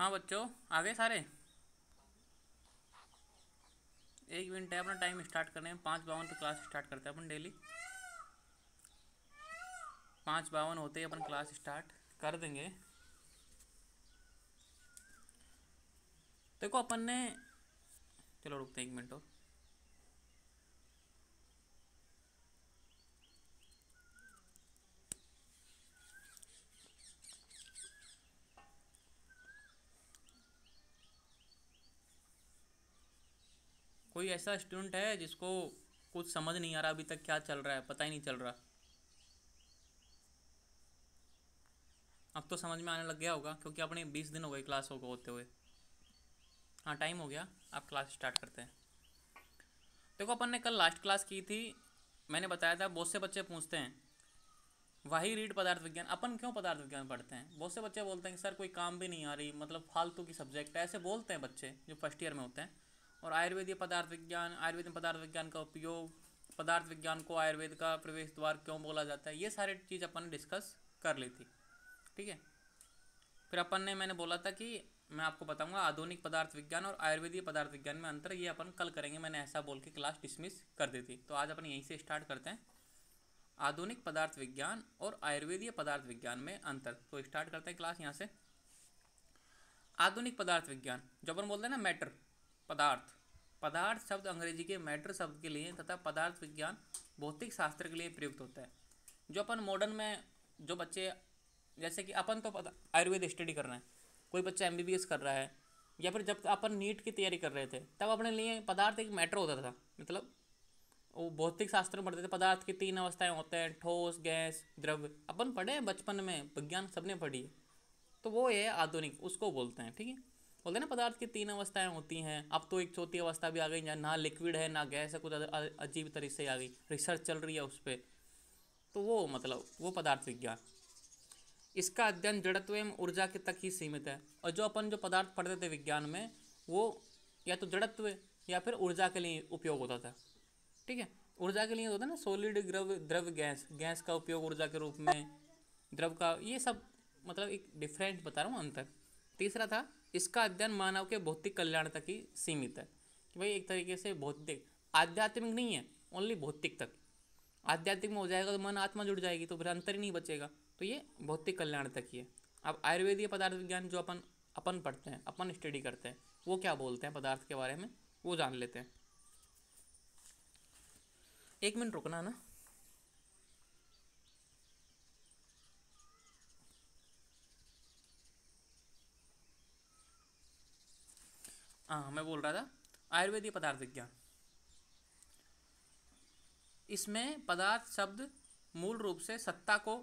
हाँ बच्चों गए सारे एक मिनट है अपना टाइम स्टार्ट करने में पाँच बावन तो क्लास स्टार्ट करते हैं अपन डेली पाँच बावन होते ही अपन क्लास स्टार्ट कर देंगे देखो अपन ने चलो रुकते हैं एक मिनट और कोई ऐसा स्टूडेंट है जिसको कुछ समझ नहीं आ रहा अभी तक क्या चल रहा है पता ही नहीं चल रहा अब तो समझ में आने लग गया होगा क्योंकि अपने बीस दिन हो गए क्लास होगा होते हुए हाँ टाइम हो गया आप क्लास स्टार्ट करते हैं देखो अपन ने कल लास्ट क्लास की थी मैंने बताया था बहुत से बच्चे पूछते हैं वही रीड पदार्थ विज्ञान अपन क्यों पदार्थ विज्ञान पढ़ते हैं बहुत से बच्चे बोलते हैं कि सर कोई काम भी नहीं आ रही मतलब फालतू की सब्जेक्ट है ऐसे बोलते हैं बच्चे जो फर्स्ट ईयर में होते हैं और आयुर्वेदीय पदार्थ विज्ञान आयुर्वेद पदार्थ विज्ञान का उपयोग पदार्थ विज्ञान को आयुर्वेद का प्रवेश द्वार क्यों बोला जाता है ये सारी चीज़ अपन ने डिस्कस कर ली थी ठीक है फिर अपन ने मैंने बोला था कि मैं आपको बताऊंगा आधुनिक पदार्थ विज्ञान और आयुर्वेदीय पदार्थ विज्ञान में अंतर ये अपन कल करेंगे मैंने ऐसा बोल के क्लास डिसमिस कर दी थी तो आज अपन यहीं से स्टार्ट करते हैं आधुनिक पदार्थ विज्ञान और आयुर्वेदीय पदार्थ विज्ञान में अंतर तो स्टार्ट करते हैं क्लास यहाँ से आधुनिक पदार्थ विज्ञान जो अपन बोलते हैं ना मैटर पदार्थ पदार्थ शब्द अंग्रेजी के मैटर शब्द के लिए तथा पदार्थ विज्ञान भौतिक शास्त्र के लिए प्रयुक्त होता है जो अपन मॉडर्न में जो बच्चे जैसे कि अपन तो आयुर्वेद स्टडी कर रहे हैं कोई बच्चा एम कर रहा है या फिर जब अपन नीट की तैयारी कर रहे थे तब अपने लिए पदार्थ एक मैटर होता था मतलब वो भौतिक शास्त्र में पढ़ते थे पदार्थ की तीन अवस्थाएं होते हैं ठोस गैस द्रव्य अपन पढ़े हैं बचपन में विज्ञान सबने पढ़ी तो वो है आधुनिक उसको बोलते हैं ठीक है बोलते हैं ना पदार्थ की तीन अवस्थाएं होती हैं अब तो एक चौथी अवस्था भी आ गई ना लिक्विड है ना गैस है कुछ अजीब तरीके से आ गई रिसर्च चल रही है उस पर तो वो मतलब वो पदार्थ विज्ञान इसका अध्ययन जड़त्व एवं ऊर्जा के तक ही सीमित है और जो अपन जो पदार्थ पढ़ते थे विज्ञान में वो या तो जड़त्व या फिर ऊर्जा के लिए उपयोग होता था ठीक है ऊर्जा के लिए होता है ना सॉलिड द्रव द्रव गैस गैस का उपयोग ऊर्जा के रूप में द्रव का ये सब मतलब एक डिफरेंट बता रहा हूँ अंतर तीसरा था इसका अध्ययन मानव के भौतिक कल्याण तक ही सीमित है कि भाई एक तरीके से भौतिक आध्यात्मिक नहीं है ओनली भौतिक तक आध्यात्मिक में हो जाएगा तो मन आत्मा जुड़ जाएगी तो फिर अंतर ही नहीं बचेगा तो ये भौतिक कल्याण तक ही है अब आयुर्वेदीय पदार्थ विज्ञान जो अपन अपन पढ़ते हैं अपन स्टडी करते हैं वो क्या बोलते हैं पदार्थ के बारे में वो जान लेते हैं एक मिनट रुकना ना हाँ मैं बोल रहा था आयुर्वेदीय पदार्थ विज्ञान इसमें पदार्थ शब्द मूल रूप से सत्ता को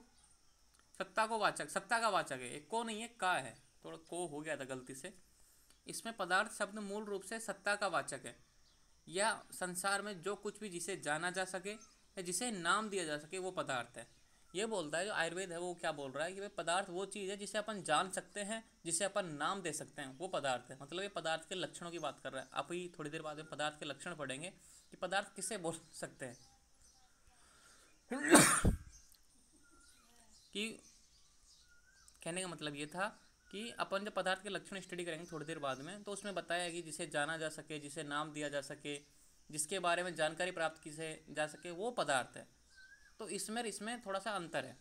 सत्ता को वाचक सत्ता का वाचक है एक को नहीं है का है थोड़ा को हो गया था गलती से इसमें पदार्थ शब्द मूल रूप से सत्ता का वाचक है या संसार में जो कुछ भी जिसे जाना जा सके या जिसे नाम दिया जा सके वो पदार्थ है ये बोलता है जो आयुर्वेद है वो क्या बोल रहा है कि भाई पदार्थ वो चीज़ है जिसे अपन जान सकते हैं जिसे अपन नाम दे सकते हैं वो पदार्थ है मतलब ये पदार्थ के लक्षणों की बात कर रहा है आप ही थोड़ी देर बाद में पदार्थ के लक्षण पढ़ेंगे कि पदार्थ किसे बोल सकते हैं कि कहने का मतलब ये था कि अपन जब पदार्थ के लक्षण स्टडी करेंगे थोड़ी देर बाद में तो उसमें बताया कि जिसे जाना जा सके जिसे नाम दिया जा सके जिसके बारे में जानकारी प्राप्त की जा सके वो पदार्थ है तो इसमें इसमें थोड़ा सा अंतर है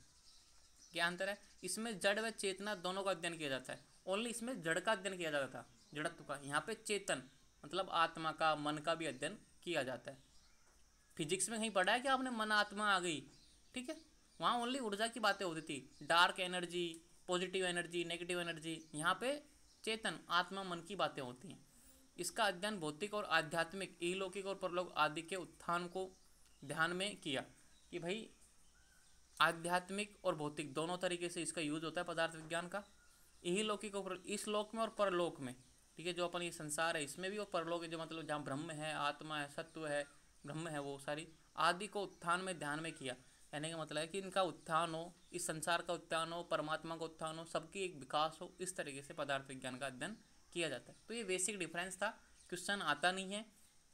क्या अंतर है इसमें जड़ व चेतना दोनों का अध्ययन किया जाता है ओनली इसमें जड़ का अध्ययन किया जाता था जड़त्व का यहाँ पे चेतन मतलब आत्मा का मन का भी अध्ययन किया जाता है फिजिक्स में कहीं पढ़ा है कि आपने मन आत्मा आ गई ठीक है वहाँ ओनली ऊर्जा की बातें होती थी dark energy positive energy negative energy यहाँ पे चेतन आत्मा मन की बातें होती हैं इसका अध्ययन भौतिक और आध्यात्मिक ई लौकिक और परलोक आदि के उत्थान को ध्यान में किया कि भाई आध्यात्मिक और भौतिक दोनों तरीके से इसका यूज होता है पदार्थ विज्ञान का यही लौकिक और इस लोक में और परलोक में ठीक है जो अपन ये संसार है इसमें भी और परलोक है जो मतलब जहाँ ब्रह्म है आत्मा है सत्व है ब्रह्म है वो सारी आदि को उत्थान में ध्यान में किया कहने का मतलब है कि इनका उत्थान हो इस संसार का उत्थान हो परमात्मा का उत्थान हो सबकी एक विकास हो इस तरीके से पदार्थ विज्ञान का अध्ययन किया जाता है तो ये बेसिक डिफरेंस था क्वेश्चन आता नहीं है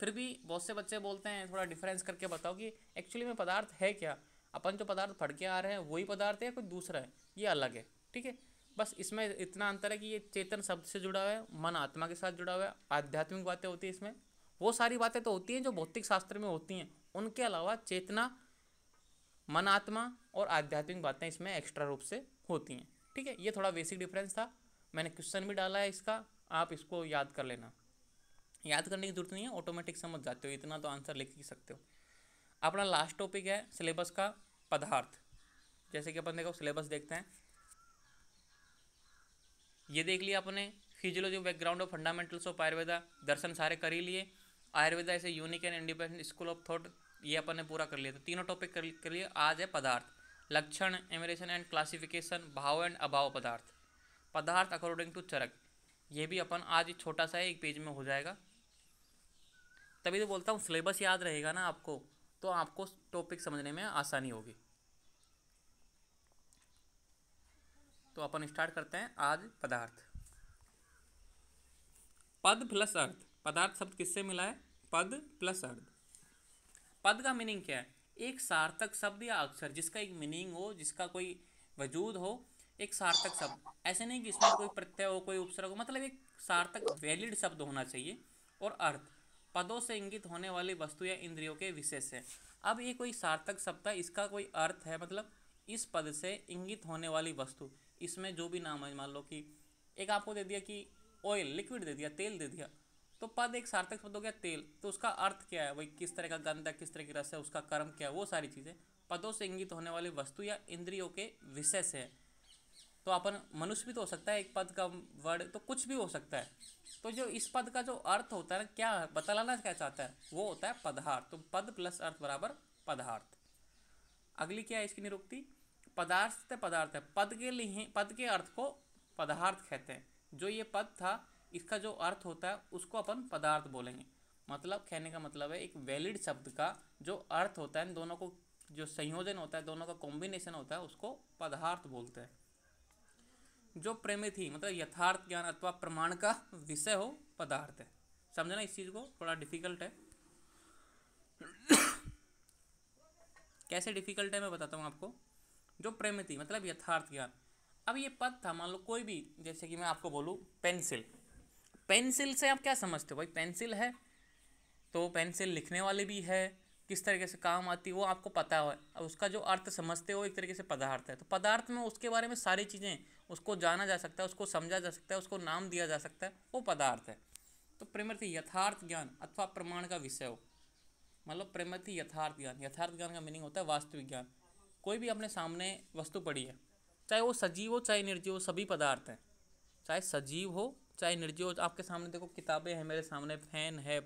फिर भी बहुत से बच्चे बोलते हैं थोड़ा डिफरेंस करके बताओ कि एक्चुअली में पदार्थ है क्या अपन जो पदार्थ पढ़ के आ रहे हैं वही पदार्थ है या कुछ दूसरा है ये अलग है ठीक है बस इसमें इतना अंतर है कि ये चेतन शब्द से जुड़ा हुआ है मन आत्मा के साथ जुड़ा हुआ है आध्यात्मिक बातें होती है इसमें वो सारी बातें तो होती हैं जो भौतिक शास्त्र में होती हैं उनके अलावा चेतना मन आत्मा और आध्यात्मिक बातें इसमें एक्स्ट्रा रूप से होती हैं ठीक है ये थोड़ा बेसिक डिफरेंस था मैंने क्वेश्चन भी डाला है इसका आप इसको याद कर लेना याद करने की जरूरत नहीं है ऑटोमेटिक समझ जाते हो इतना तो आंसर लिख ही सकते हो अपना लास्ट टॉपिक है सिलेबस का पदार्थ जैसे कि अपन देखो सिलेबस देखते हैं ये देख लिया अपने physiology background of fundamentals of Ayurveda दर्शन सारे कर ही लिए आयुर्वेदा ऐसे unique and independent school of thought ये अपन ने पूरा कर लिया तो तीनों टॉपिक कर, कर लिए आज है पदार्थ लक्षण एमरेशन एंड क्लासिफिकेशन भाव एंड अभाव पदार्थ पदार्थ अकॉर्डिंग टू चरक ये भी अपन आज छोटा सा एक पेज में हो जाएगा तभी तो बोलता हूँ सिलेबस याद रहेगा ना आपको तो आपको टॉपिक समझने में आसानी होगी तो अपन स्टार्ट करते हैं आज पदार्थ पद प्लस अर्थ पदार्थ शब्द किससे मिला है पद प्लस अर्थ पद का मीनिंग क्या है एक सार्थक शब्द या अक्षर जिसका एक मीनिंग हो जिसका कोई वजूद हो एक सार्थक शब्द ऐसे नहीं कि इसमें कोई प्रत्यय हो कोई उपसर्ग हो मतलब एक सार्थक वैलिड शब्द होना चाहिए और अर्थ पदों से इंगित होने वाली वस्तु या इंद्रियों के विशेष हैं अब ये कोई सार्थक शब्द है इसका कोई अर्थ है मतलब इस पद से इंगित होने वाली वस्तु इसमें जो भी नाम है मान लो कि एक आपको दे दिया कि ऑयल लिक्विड दे दिया तेल दे दिया तो पद एक सार्थक शब्द हो गया तेल तो उसका अर्थ क्या है वही किस तरह का गंध है किस तरह की रस है उसका कर्म क्या है वो सारी चीज़ें पदों से इंगित होने वाली वस्तु या इंद्रियों के विशेष है तो अपन मनुष्य भी तो हो सकता है एक पद का वर्ड तो कुछ भी हो सकता है तो जो इस पद का जो अर्थ होता है ना क्या बतलाना क्या चाहता है वो होता है पदार्थ तो पद प्लस अर्थ बराबर पदार्थ अगली क्या है इसकी निरुक्ति पदार्थ पदार्थ है पद के लिए पद के अर्थ को पदार्थ कहते हैं जो ये पद था इसका जो अर्थ होता है उसको अपन पदार्थ बोलेंगे मतलब कहने का मतलब है एक वैलिड शब्द का जो अर्थ होता है दोनों को जो संयोजन होता है दोनों का कॉम्बिनेशन होता है उसको पदार्थ बोलते हैं जो ही मतलब यथार्थ ज्ञान अथवा प्रमाण का विषय हो पदार्थ है समझना इस चीज़ को थोड़ा डिफिकल्ट है कैसे डिफिकल्ट है मैं बताता हूँ आपको जो ही मतलब यथार्थ ज्ञान अब ये पद था मान लो कोई भी जैसे कि मैं आपको बोलूँ पेंसिल पेंसिल से आप क्या समझते हो भाई पेंसिल है तो पेंसिल लिखने वाली भी है किस तरीके से काम आती है वो आपको पता हो उसका जो अर्थ समझते हो एक तरीके से पदार्थ है तो पदार्थ में उसके बारे में सारी चीज़ें उसको जाना जा सकता है उसको समझा जा सकता है उसको नाम दिया जा सकता है वो पदार्थ है तो प्रेमृति यथार्थ ज्ञान अथवा प्रमाण का विषय हो मतलब प्रेमृति यथार्थ ज्ञान यथार्थ ज्ञान का मीनिंग होता है वास्तविक ज्ञान कोई भी अपने सामने वस्तु पड़ी है चाहे वो सजीव हो चाहे निर्जीव हो सभी पदार्थ हैं चाहे सजीव हो चाहे निर्जीव हो आपके सामने देखो किताबें हैं मेरे सामने फैन है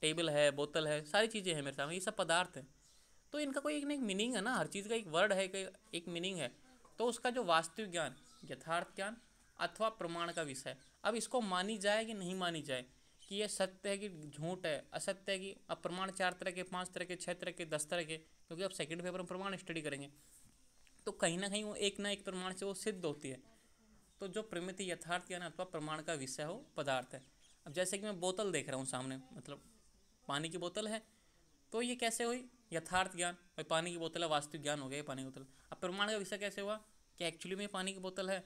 टेबल है बोतल है सारी चीज़ें हैं मेरे सामने ये सब पदार्थ हैं तो इनका कोई एक ना एक मीनिंग है ना हर चीज़ का एक वर्ड है एक मीनिंग है तो उसका जो वास्तविक ज्ञान यथार्थ ज्ञान अथवा प्रमाण का विषय अब इसको मानी जाए कि नहीं मानी जाए कि यह सत्य है कि झूठ है असत्य है कि अब प्रमाण चार तरह के पाँच तरह के छः तरह के दस तरह के क्योंकि अब सेकेंड पेपर में प्रमाण स्टडी करेंगे तो कहीं ना कहीं वो एक ना एक प्रमाण से वो सिद्ध होती है तो जो प्रमिति यथार्थ ज्ञान अथवा प्रमाण का विषय हो पदार्थ है अब जैसे कि मैं बोतल देख रहा हूँ सामने मतलब पानी की बोतल है तो ये कैसे हुई यथार्थ ज्ञान और पानी की बोतल है वास्तविक ज्ञान हो गया पानी की बोतल अब प्रमाण का विषय कैसे हुआ कि एक्चुअली में पानी की बोतल है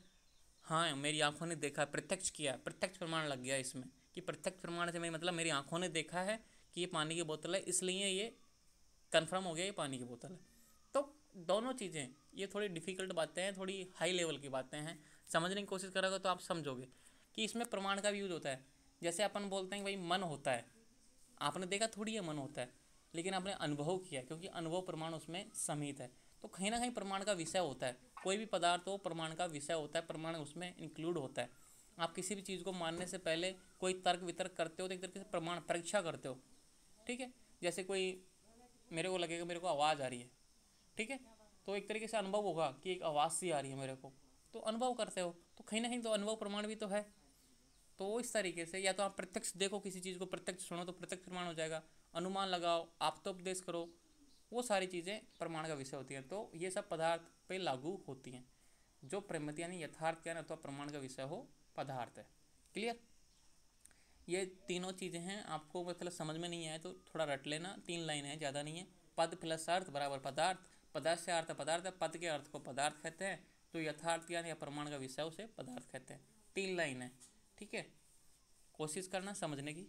हाँ मेरी आंखों ने देखा प्रत्यक्ष किया प्रत्यक्ष प्रमाण लग गया इसमें कि प्रत्यक्ष प्रमाण से मेरी मतलब मेरी आंखों ने देखा है कि ये पानी की बोतल है इसलिए ये कन्फर्म हो गया ये पानी की बोतल है तो दोनों चीज़ें ये थोड़ी डिफ़िकल्ट बातें हैं थोड़ी हाई लेवल की बातें हैं समझने की कोशिश करोगे तो आप समझोगे कि इसमें प्रमाण का भी यूज होता है जैसे अपन बोलते हैं भाई मन होता है आपने देखा थोड़ी है मन होता है लेकिन आपने अनुभव किया क्योंकि अनुभव प्रमाण उसमें समित है तो कहीं ना कहीं प्रमाण का विषय होता है कोई भी पदार्थ हो प्रमाण का विषय होता है प्रमाण उसमें इंक्लूड होता है आप किसी भी चीज़ को मानने से पहले कोई तर्क वितर्क करते हो तो एक तरीके से प्रमाण परीक्षा करते हो ठीक है जैसे कोई मेरे को लगेगा मेरे को आवाज़ आ रही है ठीक है तो एक तरीके से अनुभव होगा कि एक आवाज़ सी आ रही है मेरे को तो अनुभव करते हो तो कहीं ना कहीं तो अनुभव प्रमाण भी तो है तो इस तरीके से या तो आप प्रत्यक्ष देखो किसी चीज़ को प्रत्यक्ष सुनो तो प्रत्यक्ष प्रमाण हो जाएगा अनुमान लगाओ आप तो उपदेश करो वो सारी चीज़ें प्रमाण का विषय होती हैं तो ये सब पदार्थ पे लागू होती हैं जो प्रमति यानी यथार्थ ज्ञान अथवा प्रमाण का विषय हो पदार्थ है क्लियर ये तीनों चीज़ें हैं आपको मतलब समझ में नहीं आए तो थोड़ा रट लेना तीन लाइन है ज़्यादा नहीं है पद प्लस अर्थ बराबर पदार्थ पदार्थ से अर्थ पदार्थ है पद के अर्थ को पदार्थ कहते हैं तो यथार्थ ज्ञान या प्रमाण का विषय उसे पदार्थ कहते हैं तीन लाइन है ठीक है कोशिश करना समझने की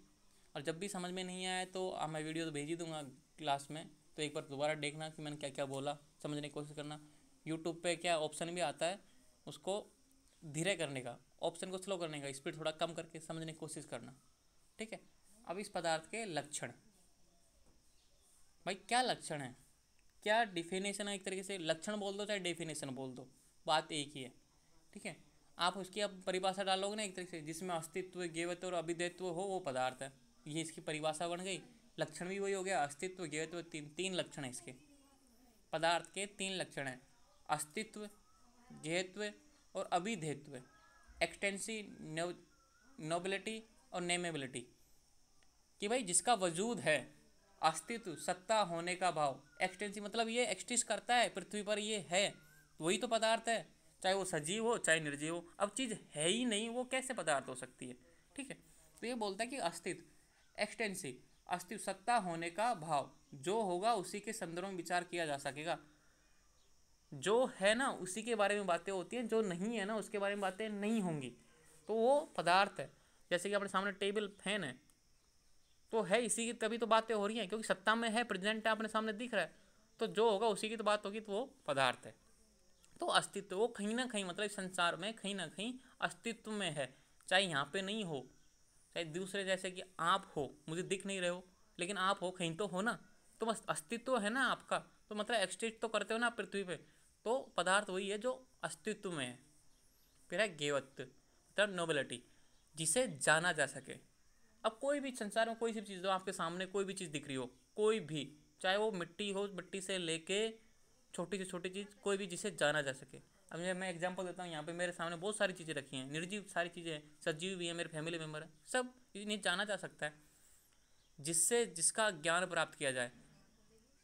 और जब भी समझ में नहीं आया तो आ, मैं वीडियो तो भेज ही दूंगा क्लास में तो एक बार दोबारा देखना कि मैंने क्या क्या बोला समझने की कोशिश करना यूट्यूब पे क्या ऑप्शन भी आता है उसको धीरे करने का ऑप्शन को स्लो करने का स्पीड थोड़ा कम करके समझने की कोशिश करना ठीक है अब इस पदार्थ के लक्षण भाई क्या लक्षण है क्या डिफिनेशन है एक तरीके से लक्षण बोल दो चाहे डेफिनेशन बोल दो बात एक ही है ठीक है आप उसकी अब परिभाषा डालोगे ना एक तरीके से जिसमें अस्तित्व गेवत्व और अभिदेत्व हो वो पदार्थ है ये इसकी परिभाषा बन गई लक्षण भी वही हो गया अस्तित्व गेवत्व तीन तीन लक्षण है इसके पदार्थ के तीन लक्षण हैं अस्तित्व गेहत्व और अभिधेत्व एक्सटेंसी नोबिलिटी और नेमेबिलिटी कि भाई जिसका वजूद है अस्तित्व सत्ता होने का भाव एक्सटेंसी मतलब ये एक्सटिस करता है पृथ्वी पर ये है वही तो पदार्थ है चाहे वो सजीव हो चाहे निर्जीव हो अब चीज़ है ही नहीं वो कैसे पदार्थ हो सकती है ठीक है तो ये बोलता है कि अस्तित्व एक्सटेंसिव अस्तित्व सत्ता होने का भाव जो होगा उसी के संदर्भ में विचार किया जा सकेगा जो है ना उसी के बारे में बातें होती हैं जो नहीं है ना उसके बारे में बातें नहीं होंगी तो वो पदार्थ है जैसे कि अपने सामने टेबल फैन है तो है इसी की तभी तो बातें हो रही हैं क्योंकि सत्ता में है प्रेजेंट है अपने सामने दिख रहा है तो जो होगा उसी की तो बात होगी तो वो पदार्थ है तो अस्तित्व वो कहीं ना कहीं मतलब संसार में कहीं ना कहीं अस्तित्व में है चाहे यहाँ पे नहीं हो चाहे दूसरे जैसे कि आप हो मुझे दिख नहीं रहे हो लेकिन आप हो कहीं तो हो ना तो बस अस्तित्व है ना आपका तो मतलब एक्सटेज तो करते हो ना पृथ्वी पर तो पदार्थ वही है जो अस्तित्व में है फिर है गेवत्व मतलब नोबलिटी जिसे जाना जा सके अब कोई भी संसार में कोई सी चीज़ हो आपके सामने कोई भी चीज़ दिख रही हो कोई भी चाहे वो मिट्टी हो मिट्टी से लेके छोटी से छोटी चीज़ कोई भी जिसे जाना जा सके अब जब मैं एग्जांपल देता हूँ यहाँ पे मेरे सामने बहुत सारी चीज़ें रखी हैं निर्जीव सारी चीज़ें हैं सजीव भी हैं मेरे फैमिली मेम्बर हैं सब इन्हें जाना जा सकता है जिससे जिसका ज्ञान प्राप्त किया जाए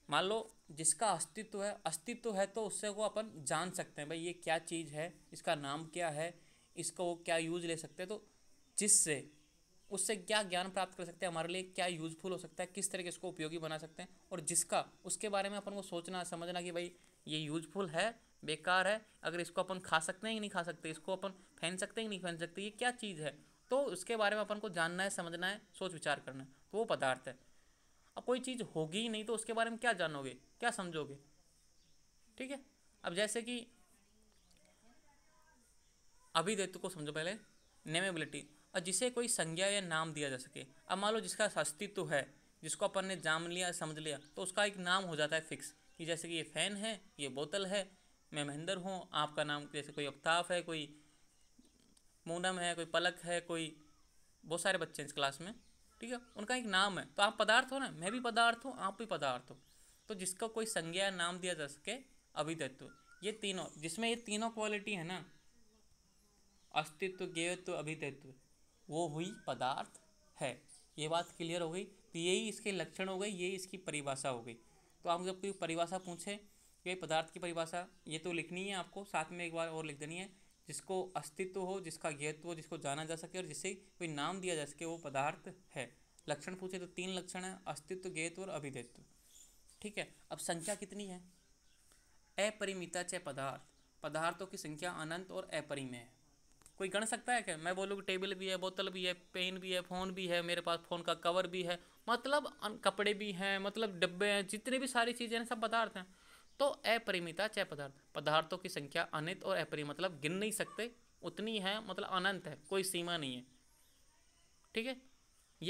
मान लो जिसका अस्तित्व है अस्तित्व है तो उससे वो अपन जान सकते हैं भाई ये क्या चीज़ है इसका नाम क्या है इसको वो क्या यूज ले सकते हैं तो जिससे उससे क्या ज्ञान प्राप्त कर सकते हैं हमारे लिए क्या यूज़फुल हो सकता है किस तरह के इसको उपयोगी बना सकते हैं और जिसका उसके बारे में अपन को सोचना समझना कि भाई ये यूज़फुल है बेकार है अगर इसको अपन खा सकते हैं कि नहीं खा सकते इसको अपन फेंक सकते हैं कि नहीं फेंक सकते ये क्या चीज़ है तो उसके बारे में अपन को जानना है समझना है सोच विचार करना है तो वो पदार्थ है अब कोई चीज़ होगी ही नहीं तो उसके बारे में क्या जानोगे क्या समझोगे ठीक है अब जैसे कि अभिदेतु को समझो पहले नेमेबिलिटी और जिसे कोई संज्ञा या नाम दिया जा सके अब मान लो जिसका अस्तित्व है जिसको अपन ने जान लिया समझ लिया तो उसका एक नाम हो जाता है फिक्स कि जैसे कि ये फ़ैन है ये बोतल है मैं महेंद्र हूँ आपका नाम जैसे कोई अफ्ताफ है कोई मोनम है कोई पलक है कोई बहुत सारे बच्चे हैं इस क्लास में ठीक है उनका एक नाम है तो आप पदार्थ हो ना मैं भी पदार्थ हूँ आप भी पदार्थ हो तो जिसका कोई संज्ञा या नाम दिया जा सके अभिदत्व ये तीनों जिसमें ये तीनों क्वालिटी है ना अस्तित्व ज्ञेयत्व अभिदत्व वो हुई पदार्थ है ये बात क्लियर हो गई तो यही इसके लक्षण हो गए ये इसकी परिभाषा हो गई तो आप जब कोई परिभाषा पूछे ये पदार्थ की परिभाषा ये तो लिखनी है आपको साथ में एक बार और लिख देनी है जिसको अस्तित्व हो जिसका ज्ञत्व हो जिसको जाना जा सके और जिससे कोई नाम दिया जा सके वो पदार्थ है लक्षण पूछे तो तीन लक्षण हैं अस्तित्व ज्ञत्व और अभिधेत्व ठीक है अब संख्या कितनी है अपरिमिता चाहे पदार्थ पदार्थों की संख्या अनंत और अपरिमय है कोई गण सकता है क्या मैं बोलूँ टेबल भी है बोतल भी है पेन भी है फ़ोन भी है मेरे पास फ़ोन का कवर भी है मतलब कपड़े भी हैं मतलब डब्बे हैं जितने भी सारी चीज़ें हैं सब पदार्थ हैं तो अपरिमिता चय पदार्थ पदार्थों की संख्या अनित और अपरिम मतलब गिन नहीं सकते उतनी है मतलब अनंत है कोई सीमा नहीं है ठीक है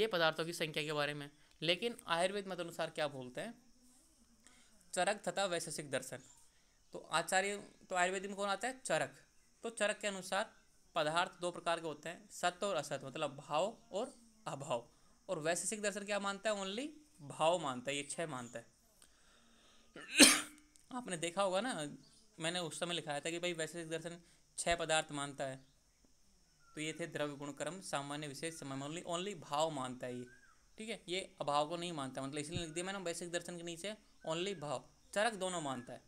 ये पदार्थों की संख्या के बारे में लेकिन आयुर्वेद मत अनुसार क्या बोलते हैं चरक तथा वैशेषिक दर्शन तो आचार्य तो आयुर्वेद में कौन आता है चरक तो चरक के अनुसार पदार्थ दो प्रकार के होते हैं सत्य और असत मतलब भाव और अभाव और वैशेषिक दर्शन क्या मानता है ओनली भाव मानता है ये छह मानता है आपने देखा होगा ना मैंने उस समय लिखाया था कि भाई वैशेषिक दर्शन छह पदार्थ मानता है तो ये थे द्रव्य गुणक्रम सामान्य विशेष समय ओनली ओनली भाव मानता है ये ठीक है ये अभाव को नहीं मानता मतलब इसलिए लिख दिया मैंने वैशेषिक दर्शन के नीचे ओनली भाव चरक दोनों मानता है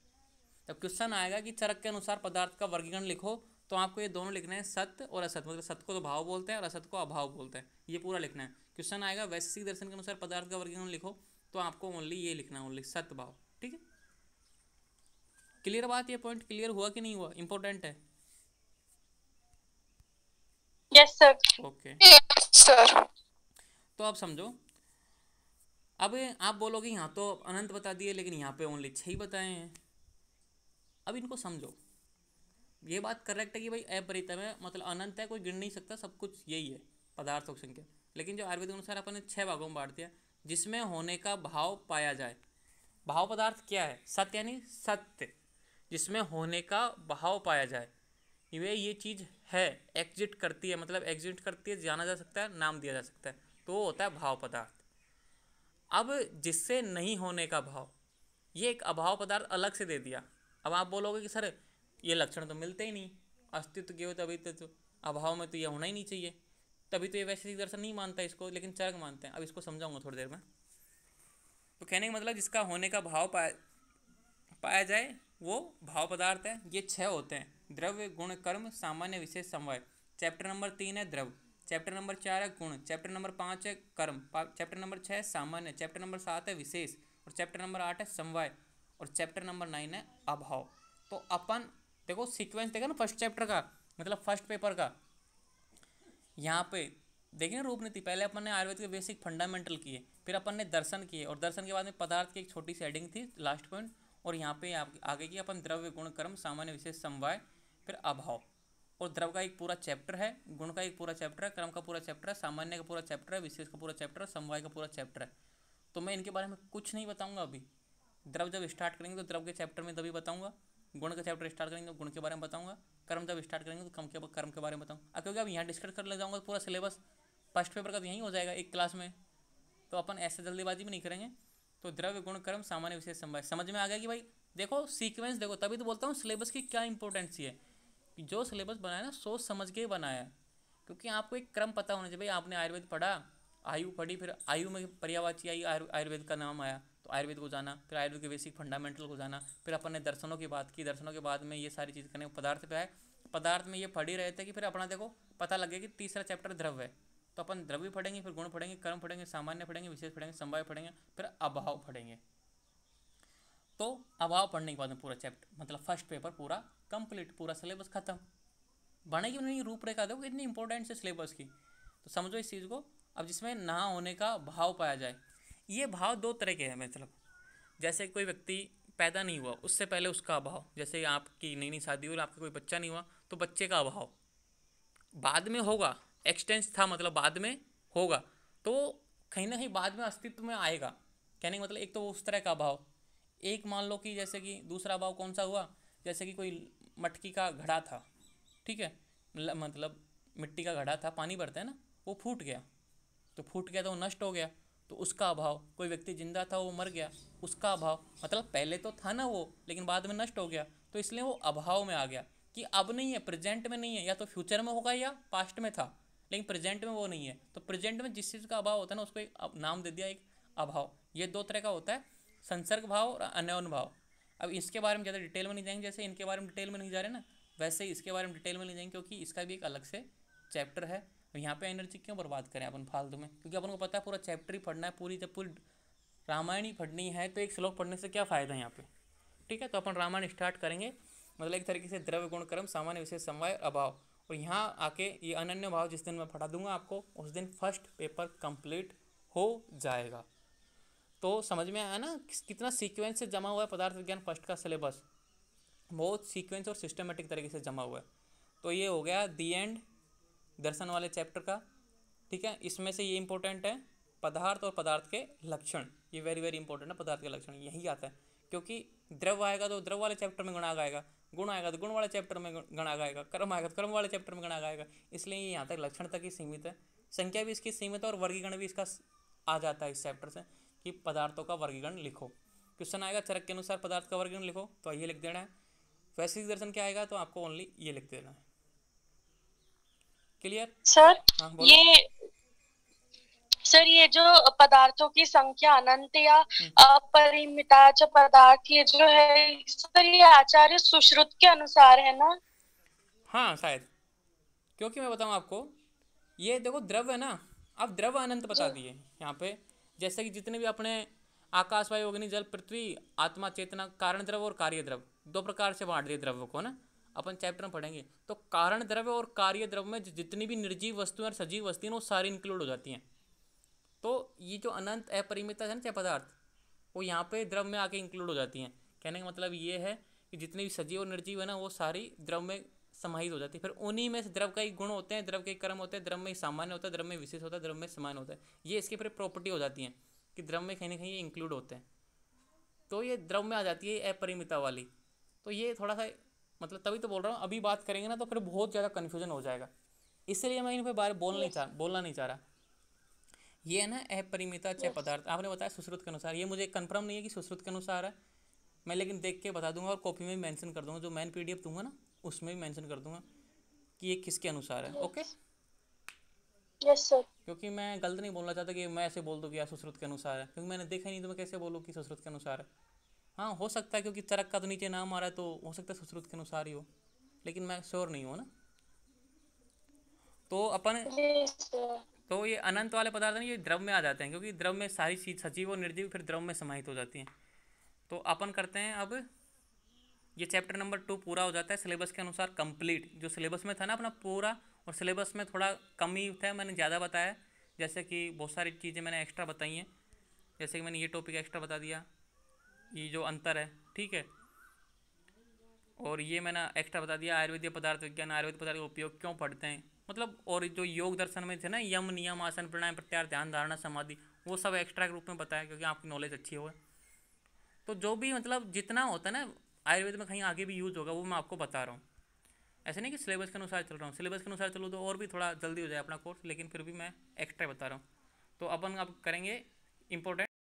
तब क्वेश्चन आएगा कि चरक के अनुसार पदार्थ का वर्गीकरण लिखो तो आपको ये दोनों लिखना है सत्य और असत मतलब सत्य को तो भाव बोलते हैं और असत को अभाव बोलते हैं ये पूरा लिखना है क्वेश्चन आएगा वैश्विक दर्शन के अनुसार पदार्थ का वर्गीकरण लिखो तो आपको ओनली ये लिखना है ओनली सत्य भाव ठीक है क्लियर बात ये पॉइंट क्लियर हुआ कि नहीं हुआ इंपॉर्टेंट है यस सर ओके सर तो आप समझो अब आप बोलोगे यहाँ तो अनंत बता दिए लेकिन यहाँ पे ओनली छह ही बताए हैं अब इनको समझो ये बात करेक्ट है कि भाई अपरितम है मतलब अनंत है कोई गिन नहीं सकता सब कुछ यही है पदार्थों की संख्या लेकिन जो आयुर्वेद अनुसार अपने छः भागों में बांट दिया जिसमें होने का भाव पाया जाए भाव पदार्थ क्या है सत्य यानी सत्य जिसमें होने का भाव पाया जाए वे ये चीज़ है एग्जिट करती है मतलब एग्जिट करती है जाना जा सकता है नाम दिया जा सकता है तो वो होता है भाव पदार्थ अब जिससे नहीं होने का भाव ये एक अभाव पदार्थ अलग से दे दिया अब आप बोलोगे कि सर ये लक्षण तो मिलते ही नहीं अस्तित्व के हो तभी तो, तो अभाव में तो यह होना ही नहीं चाहिए तभी तो ये वैश्विक दर्शन नहीं मानता इसको लेकिन चरक मानते हैं अब इसको समझाऊंगा थोड़ी देर में तो कहने का मतलब जिसका होने का भाव पाया पाया जाए वो भाव पदार्थ है ये छः होते हैं द्रव्य गुण कर्म सामान्य विशेष समवाय चैप्टर नंबर तीन है द्रव्य चैप्टर नंबर चार है गुण चैप्टर नंबर पाँच है कर्म चैप्टर नंबर छः है सामान्य चैप्टर नंबर सात है विशेष और चैप्टर नंबर आठ है समवाय और चैप्टर नंबर नाइन है अभाव तो अपन देखो सीक्वेंस देखा ना फर्स्ट चैप्टर का मतलब फर्स्ट पेपर का यहाँ पे देखिए ना रूपनीति पहले अपन ने आयुर्वेद के बेसिक फंडामेंटल किए फिर अपन ने दर्शन किए और दर्शन के बाद में पदार्थ की एक छोटी सी एडिंग थी लास्ट पॉइंट और यहाँ पे आप आगे की अपन द्रव्य गुण कर्म सामान्य विशेष समवाय फिर अभाव और द्रव का एक पूरा चैप्टर है गुण का एक पूरा चैप्टर है क्रम का पूरा चैप्टर है सामान्य का पूरा चैप्टर है विशेष का पूरा चैप्टर है समवाय का पूरा चैप्टर है तो मैं इनके बारे में कुछ नहीं बताऊँगा अभी द्रव जब स्टार्ट करेंगे तो द्रव के चैप्टर में तभी बताऊँगा गुण का चैप्टर स्टार्ट करेंगे तो गुण के बारे में बताऊंगा कर्म जब स्टार्ट करेंगे तो कम के कर्म के बारे में बताऊँगा क्योंकि अब यहाँ डिस्कस कर ले जाऊँगा तो पूरा सिलेबस फर्स्ट पेपर का तो यहीं हो जाएगा एक क्लास में तो अपन ऐसे जल्दीबाजी भी नहीं करेंगे तो द्रव्य गुण कर्म सामान्य विशेष समवाय समझ में आ गया कि भाई देखो सीक्वेंस देखो तभी तो बोलता हूँ सिलेबस की क्या इंपॉर्टेंसी है जो सिलेबस बनाया ना सोच समझ के बनाया क्योंकि आपको एक क्रम पता होना चाहिए भाई आपने आयुर्वेद पढ़ा आयु पढ़ी फिर आयु में पर्यावाची आई आयुर्वेद का नाम आया तो आयुर्वेद को जाना फिर आयुर्वेद के बेसिक फंडामेंटल को जाना फिर अपन ने दर्शनों की बात की दर्शनों के बाद में ये सारी चीज़ करने पदार्थ पे आए पदार्थ में ये पढ़ ही रहे थे कि फिर अपना देखो पता लगे कि तीसरा चैप्टर द्रव्य है तो अपन द्रव्य पढ़ेंगे फिर गुण पढ़ेंगे कर्म पढ़ेंगे सामान्य पढ़ेंगे विशेष पढ़ेंगे संभाव पढ़ेंगे फिर अभाव पढ़ेंगे तो अभाव पढ़ने के बाद में पूरा चैप्टर मतलब फर्स्ट पेपर पूरा कंप्लीट पूरा सिलेबस खत्म बनेगी नहीं रूपरेखा देखो इतनी इंपॉर्टेंट है सिलेबस की तो समझो इस चीज़ को अब जिसमें ना होने का भाव पाया जाए ये भाव दो तरह के हैं मतलब जैसे कोई व्यक्ति पैदा नहीं हुआ उससे पहले उसका अभाव जैसे आपकी नई नई शादी हुई आपका कोई बच्चा नहीं हुआ तो बच्चे का अभाव बाद में होगा एक्सटेंस था मतलब बाद में होगा तो कहीं ना कहीं बाद में अस्तित्व में आएगा कहने का मतलब एक तो उस तरह का अभाव एक मान लो कि जैसे कि दूसरा अभाव कौन सा हुआ जैसे कि कोई मटकी का घड़ा था ठीक है मतलब मिट्टी का घड़ा था पानी भरते हैं ना वो फूट गया तो फूट गया तो वो नष्ट हो गया तो उसका अभाव कोई व्यक्ति जिंदा था वो मर गया उसका अभाव मतलब पहले तो था ना वो लेकिन बाद में नष्ट हो गया तो इसलिए वो अभाव में आ गया कि अब नहीं है प्रेजेंट में नहीं है या तो फ्यूचर में होगा या पास्ट में था लेकिन प्रेजेंट में वो नहीं है तो प्रेजेंट में जिस चीज़ का अभाव होता है ना उसको एक नाम दे दिया एक अभाव ये दो तरह का होता है संसर्ग भाव और अन्योन भाव अब इसके बारे में ज़्यादा डिटेल में नहीं जाएंगे जैसे इनके बारे में डिटेल में नहीं जा रहे ना वैसे ही इसके बारे में डिटेल में नहीं जाएंगे क्योंकि इसका भी एक अलग से चैप्टर है यहाँ पे एनर्जी क्यों बर्बाद करें अपन फालतू में क्योंकि अपन को पता है पूरा चैप्टर ही पढ़ना है पूरी जब पूरी रामायण ही पढ़नी है तो एक श्लोक पढ़ने से क्या फ़ायदा है यहाँ पे ठीक है तो अपन रामायण स्टार्ट करेंगे मतलब एक तरीके से द्रव्य गुण कर्म सामान्य विशेष समवाय अभाव और यहाँ आके ये अनन्य भाव जिस दिन मैं पढ़ा दूंगा आपको उस दिन फर्स्ट पेपर कंप्लीट हो जाएगा तो समझ में आया ना कितना सीक्वेंस से जमा हुआ है पदार्थ विज्ञान फर्स्ट का सिलेबस बहुत सीक्वेंस और सिस्टमेटिक तरीके से जमा हुआ है तो ये हो गया दी एंड दर्शन वाले चैप्टर का ठीक है इसमें से ये इंपॉर्टेंट है पदार्थ और पदार्थ के लक्षण ये वेरी वेरी इंपॉर्टेंट है पदार्थ के लक्षण यही आता है क्योंकि द्रव आएगा तो द्रव वाले चैप्टर में गुणाग आएगा गुण आएगा तो गुण वाले चैप्टर में गणाग आएगा कर्म आएगा तो कर्म वाले चैप्टर में गणाग आएगा इसलिए ये यहाँ तक लक्षण तक ही सीमित है संख्या भी इसकी सीमित है और वर्गीकरण भी इसका आ जाता है इस चैप्टर से कि पदार्थों का वर्गीकरण लिखो क्वेश्चन आएगा चरक के अनुसार पदार्थ का वर्गीकरण लिखो तो ये लिख देना है वैसे दर्शन क्या आएगा तो आपको ओनली ये लिख देना है क्लियर सर हाँ, ये सर ये जो पदार्थों की संख्या अनंत या हम्म। अपरिमिता जो पदार्थ ये जो है सर ये आचार्य सुश्रुत के अनुसार है ना हाँ शायद क्योंकि मैं बताऊँ आपको ये देखो द्रव्य है ना आप द्रव्य अनंत बता हम्म। दिए यहाँ पे जैसे कि जितने भी अपने आकाश वायु अग्नि जल पृथ्वी आत्मा चेतना कारण द्रव और कार्य द्रव दो प्रकार से बांट दिए द्रव्य को ना अपन चैप्टर में पढ़ेंगे तो कारण द्रव्य और कार्य द्रव्य में जितनी भी निर्जीव वस्तुएं और सजीव वस्तुएं वो सारी इंक्लूड हो जाती हैं तो ये जो अनंत अपरिमितता है ना चाहे पदार्थ वो यहाँ पे द्रव्य में आके इंक्लूड हो जाती हैं कहने का मतलब ये है कि जितनी भी सजीव और निर्जीव है ना वो सारी द्रव में समाहित हो जाती है फिर उन्हीं में से द्रव का ही गुण होते हैं द्रव के कर्म होते हैं द्रव में सामान्य होता है द्रव में विशेष होता है द्रव में समान होता है ये इसकी फिर प्रॉपर्टी हो जाती है कि द्रव में कहीं ना कहीं ये इंक्लूड होते हैं तो ये द्रव में आ जाती है अपरिमिता वाली तो ये थोड़ा सा मतलब तभी तो बोल रहा हूँ अभी बात करेंगे ना तो फिर बहुत ज़्यादा कन्फ्यूजन हो जाएगा इसलिए मैं इन पर बारे बोल नहीं चाह बोलना नहीं चाह रहा ये है ना अपरिमिता चय पदार्थ आपने बताया सुश्रुत के अनुसार ये मुझे कन्फर्म नहीं है कि सुश्रुत के अनुसार है मैं लेकिन देख के बता दूंगा और कॉपी में भी मैंशन कर दूंगा जो मैन पीडीएफ दूंगा ना उसमें भी मैंशन कर दूंगा कि ये किसके अनुसार है ओके यस सर क्योंकि मैं गलत नहीं बोलना चाहता कि मैं ऐसे बोल दूँ कि यार सुश्रुत के अनुसार है क्योंकि मैंने देखा नहीं तो मैं कैसे बोलूँ कि सुश्रुत के अनुसार है हाँ हो सकता है क्योंकि चरक का तो नीचे नाम आ रहा है तो हो सकता है सुश्रुत के अनुसार ही हो लेकिन मैं श्योर नहीं हूँ ना तो अपन तो ये अनंत वाले पदार्थ ये द्रव में आ जाते हैं क्योंकि द्रव में सारी चीज सजीव और निर्जीव फिर द्रव में समाहित हो जाती हैं तो अपन करते हैं अब ये चैप्टर नंबर टू पूरा हो जाता है सिलेबस के अनुसार कंप्लीट जो सिलेबस में था ना अपना पूरा और सिलेबस में थोड़ा कम ही था मैंने ज़्यादा बताया जैसे कि बहुत सारी चीज़ें मैंने एक्स्ट्रा बताई हैं जैसे कि मैंने ये टॉपिक एक्स्ट्रा बता दिया ये जो अंतर है ठीक है और ये मैंने एक्स्ट्रा बता दिया आयुर्वेदिक पदार्थ विज्ञान आयुर्वेद पदार्थ का उपयोग क्यों पढ़ते हैं मतलब और जो योग दर्शन में थे ना यम नियम आसन प्राणायाम प्रत्यार ध्यान धारणा समाधि वो सब एक्स्ट्रा के रूप में बताया क्योंकि आपकी नॉलेज अच्छी हो तो जो भी मतलब जितना होता है ना आयुर्वेद में कहीं आगे भी यूज़ होगा वो मैं आपको बता रहा हूँ ऐसे नहीं कि सिलेबस के अनुसार चल रहा हूँ सिलेबस के अनुसार चलो तो और भी थोड़ा जल्दी हो जाए अपना कोर्स लेकिन फिर भी मैं एक्स्ट्रा बता रहा हूँ तो अपन आप करेंगे इंपॉर्टेंट